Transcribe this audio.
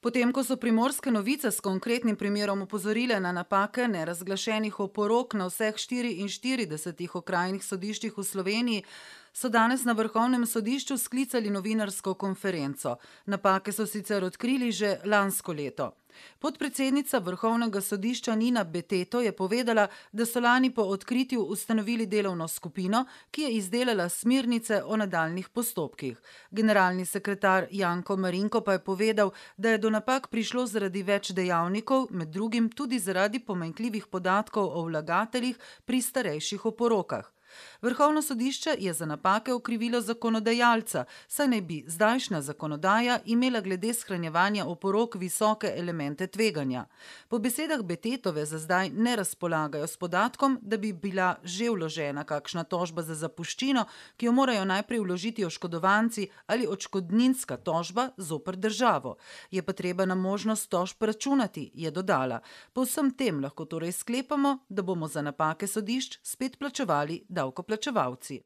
Potem, ko so primorske novice s konkretnim primerom upozorile na napake nerazglašenih oporok na vseh 44 okrajnih sodiščih v Sloveniji, so danes na vrhovnem sodišču sklicali novinarsko konferenco. Napake so sicer odkrili že lansko leto. Podpredsednica vrhovnega sodišča Nina Beteto je povedala, da so lani po odkritju ustanovili delovno skupino, ki je izdelala smirnice o nadaljnih postopkih. Generalni sekretar Janko Marinko pa je povedal, da je do napak prišlo zaradi več dejavnikov, med drugim tudi zaradi pomenkljivih podatkov o vlagateljih pri starejših oporokah. Vrhovno sodišče je za napake okrivilo zakonodajalca, saj naj bi zdajšnja zakonodaja imela glede shranjevanja oporok visoke elemente tveganja. Po besedah Betetove za zdaj ne razpolagajo s podatkom, da bi bila že vložena kakšna tožba za zapuščino, ki jo morajo najprej vložiti oškodovanci ali očkodninska tožba zoper državo. Je pa treba na možnost tožb računati, je dodala. Po vsem tem lahko torej sklepamo, da bomo za napake sodišč spet plačevali davke davkoplačevalci.